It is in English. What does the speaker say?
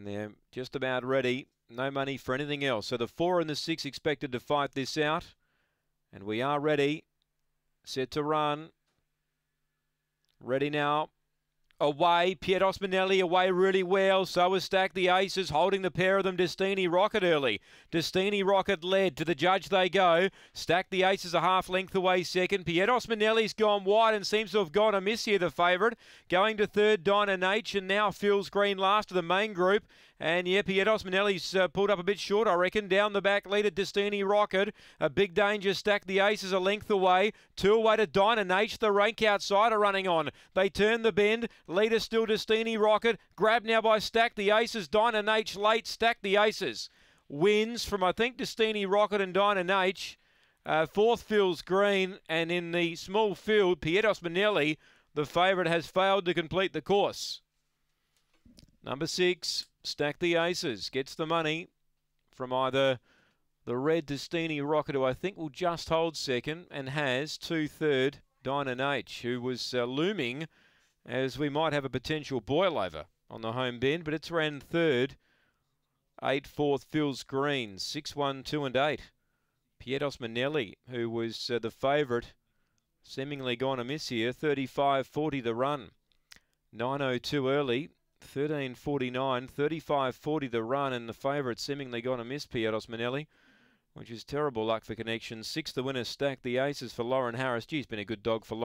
And they're just about ready. No money for anything else. So the four and the six expected to fight this out. And we are ready. Set to run. Ready now away. Piet Osmanelli away really well. So is Stack the Aces, holding the pair of them. Destini Rocket early. Destini Rocket led. To the judge they go. Stack the Aces a half length away second. Piet Osmanelli's gone wide and seems to have gone amiss here, the favourite. Going to third, Dinah H, and now Phil's Green last of the main group. And yeah, Piet Osmanelli's uh, pulled up a bit short, I reckon. Down the back leader, Destini Rocket. A big danger stack. The Aces a length away. Two away to Dinah H, the rank outsider running on. They turn the bend. Leader still Destini Rocket. Grabbed now by Stack the Aces. Dinah H late. Stack the Aces. Wins from, I think, Destini Rocket and Dinah H. Uh, fourth, field's Green. And in the small field, Pietos Manelli, the favourite, has failed to complete the course. Number six, Stack the Aces. Gets the money from either the red Destini Rocket, who I think will just hold second, and has two third, Dinah H, who was uh, looming as we might have a potential boilover on the home bend, but it's ran third. Eight fourth Phil's Green, six one two and eight. Pietos Manelli, who was uh, the favourite, seemingly gone amiss here. 35-40 the run. 9.02 early. 13.49, 40 the run, and the favourite seemingly gone amiss, Pietos Manelli, which is terrible luck for connections. Six the winner stacked the aces for Lauren Harris. Gee, he's been a good dog for